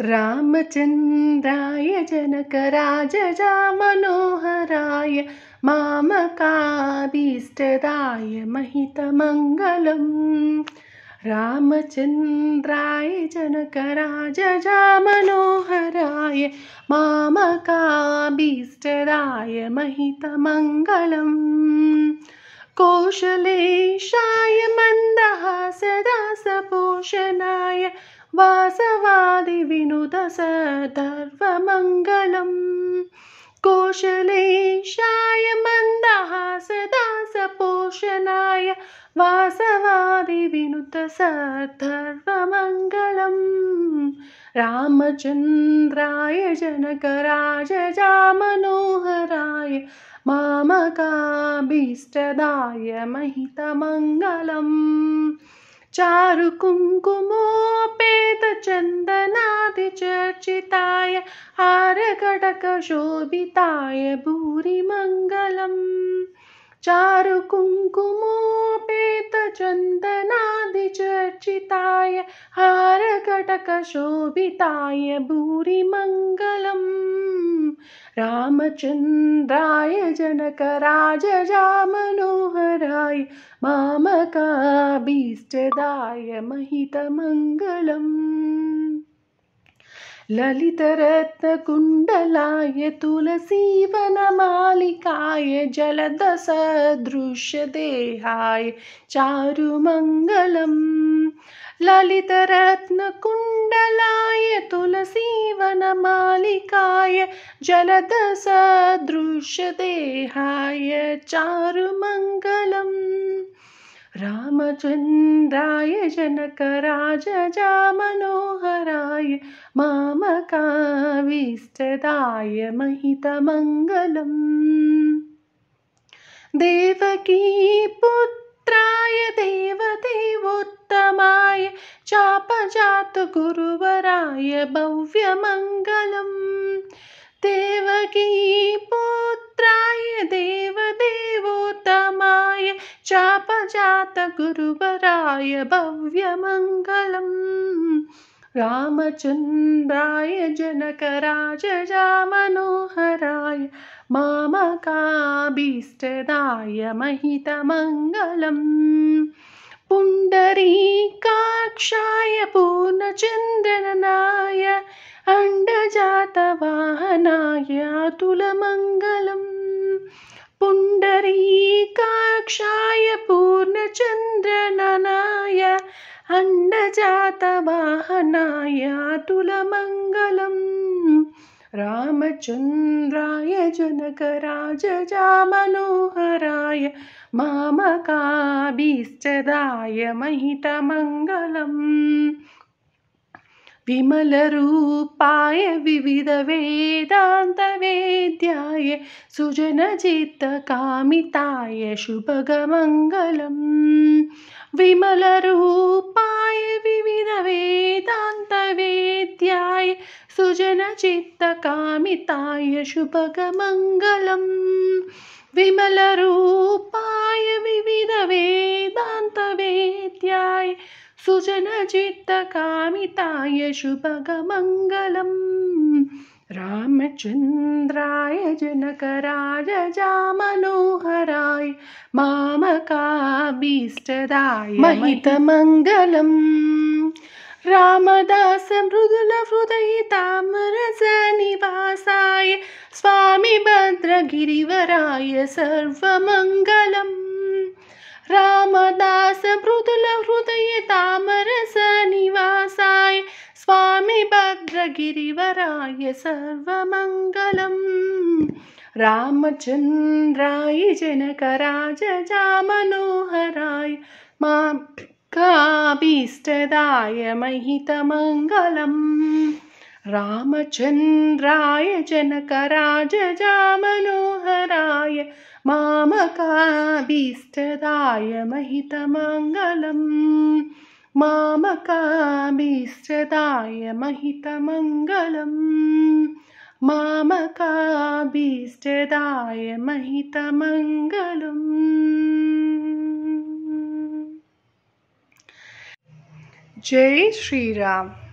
रामचन्द्राय जनकराजजामनोहराय मामकाभीष्टदाय महितमङ्गलम् रामचन्द्राय जनकराजजामनोहराय मामकाभीष्टदाय महितमङ्गलम् कोशलेशाय महितमङ्गलं सदा वासवादिविनुतसधर्वमङ्गलम् कोशलेशाय मन्दहासदासपोषणाय वासवादिविनुतसधर्वमङ्गलं रामचन्द्राय जनकराजजामनोहराय मामकाभीष्टदाय महितमङ्गलम् चारुकुङ्कुमोपेत चन्दनादिचर्चिताय हारकटकशोभिताय भूरिमङ्गलं चारुकुङ्कुमोपेत चन्दनादिचर्चिताय हारकटकशोभिताय भूरिमङ्गलम् रामचन्द्राय जनकराजजामनोहराय मामकाभीष्टदाय महितमङ्गलम् ललितरत्नकुण्डलाय तुलसीवनमालिकाय जलदसदृश्यदेहाय चारुमङ्गलम् ललितरत्नकुण्डलाय तुलसीवनमालिकाय जलदसदृशदेहाय चारुमङ्गलम् रामचन्द्राय जनकराजजामनोहराय मामकाविष्टदाय महितमङ्गलम् देवकीपुत्राय देवदेवोत्तमा चापजात गुरुवराय भव्यमङ्गलम् पुत्राय देवदेवोत्तमाय चापजात गुरुवराय भव्यमङ्गलम् रामचन्द्राय जनकराजजामनोहराय मनोहराय मामकाभीष्टदाय महितमङ्गलम् क्षाय पूर्णचन्द्रनाय अण्डजातवाहनाय तुलमङ्गलम् पुण्डरीकाक्षाय पूर्णचन्द्रननाय अण्डजातवाहनाय तुलमङ्गलम् रामचन्द्राय जुनकराजजामनोहराय मामकाव्यश्च दाय महितमङ्गलम् विमलरूपाय विविधवेदान्तवेद्याय सुजनचित्तकामिताय शुभगमङ्गलम् विमलरूपाय चित्तकामिताय शुभगमङ्गलम् विमलरूपाय विविधवेदान्तवेद्याय सुजनचित्तकामिताय शुभगमङ्गलम् रामचन्द्राय जनकराजजा मनोहराय मामकाभीष्टराय महितमङ्गलम् रामदास मृदुलहृदये तामरसनिवासाय स्वामी भद्रगिरिवराय सर्वमङ्गलम् रामदास मृदुलहृदये तामरसनिवासाय स्वामी भद्रगिरिवराय सर्वमङ्गलम् रामचन्द्राय जामनोहराय मा अभीष्टदाय महितमङ्गलम् रामचन्द्राय जनकराजजामनोहराय मामकाभीष्टदाय महितमङ्गलम् मामकाभीष्टदाय महितमङ्गलम् मामकाभीष्टदाय महितमङ्गलम् जय श्री राम